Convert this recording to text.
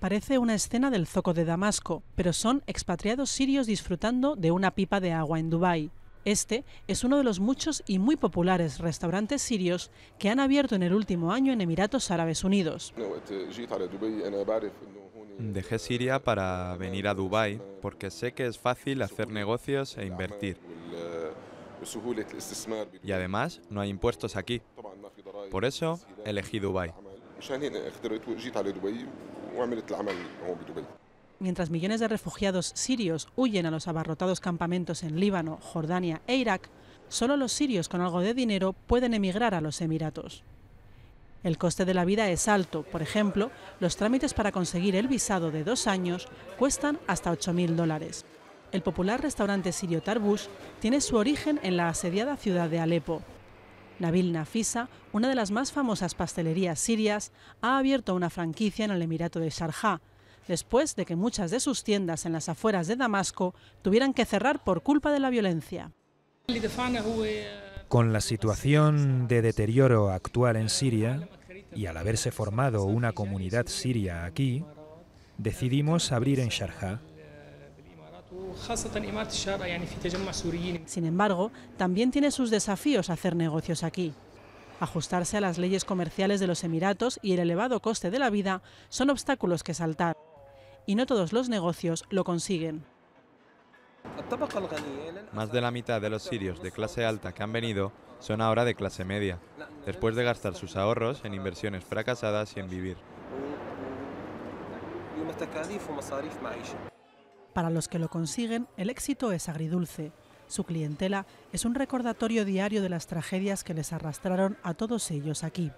Parece una escena del zoco de Damasco, pero son expatriados sirios disfrutando de una pipa de agua en Dubái. Este es uno de los muchos y muy populares restaurantes sirios que han abierto en el último año en Emiratos Árabes Unidos. Dejé Siria para venir a Dubái porque sé que es fácil hacer negocios e invertir. Y además no hay impuestos aquí. Por eso elegí Dubái. Mientras millones de refugiados sirios huyen a los abarrotados campamentos en Líbano, Jordania e Irak, solo los sirios con algo de dinero pueden emigrar a los Emiratos. El coste de la vida es alto, por ejemplo, los trámites para conseguir el visado de dos años cuestan hasta 8.000 dólares. El popular restaurante sirio Tarbush tiene su origen en la asediada ciudad de Alepo, Nabil Nafisa, una de las más famosas pastelerías sirias, ha abierto una franquicia en el Emirato de Sharjah, después de que muchas de sus tiendas en las afueras de Damasco tuvieran que cerrar por culpa de la violencia. Con la situación de deterioro actual en Siria y al haberse formado una comunidad siria aquí, decidimos abrir en Sharjah sin embargo, también tiene sus desafíos hacer negocios aquí. Ajustarse a las leyes comerciales de los Emiratos y el elevado coste de la vida son obstáculos que saltar. Y no todos los negocios lo consiguen. Más de la mitad de los sirios de clase alta que han venido son ahora de clase media, después de gastar sus ahorros en inversiones fracasadas y en vivir. Para los que lo consiguen, el éxito es agridulce. Su clientela es un recordatorio diario de las tragedias que les arrastraron a todos ellos aquí.